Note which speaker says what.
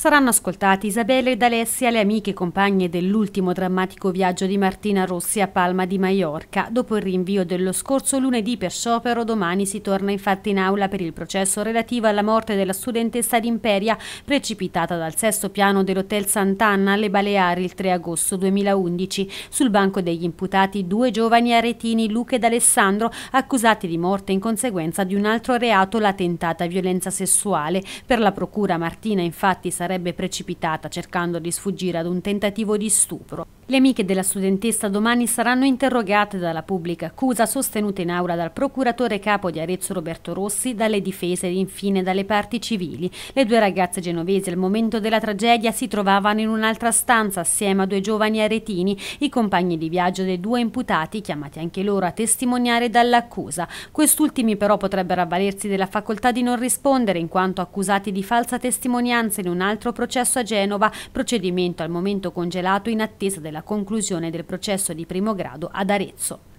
Speaker 1: Saranno ascoltati Isabella ed Alessia, le amiche compagne dell'ultimo drammatico viaggio di Martina Rossi a Palma di Maiorca. Dopo il rinvio dello scorso lunedì per sciopero, domani si torna infatti in aula per il processo relativo alla morte della studentessa d'Imperia, precipitata dal sesto piano dell'Hotel Sant'Anna alle Baleari il 3 agosto 2011. Sul banco degli imputati due giovani aretini, Luca ed Alessandro, accusati di morte in conseguenza di un altro reato, la tentata violenza sessuale. Per la procura Martina infatti sarà sarebbe precipitata cercando di sfuggire ad un tentativo di stupro. Le amiche della studentessa domani saranno interrogate dalla pubblica accusa sostenuta in aula dal procuratore capo di Arezzo Roberto Rossi, dalle difese e infine dalle parti civili. Le due ragazze genovesi al momento della tragedia si trovavano in un'altra stanza assieme a due giovani aretini, i compagni di viaggio dei due imputati, chiamati anche loro a testimoniare dall'accusa. Quest'ultimi però potrebbero avvalersi della facoltà di non rispondere in quanto accusati di falsa testimonianza in un altro processo a Genova, procedimento al momento congelato in attesa della la conclusione del processo di primo grado ad Arezzo.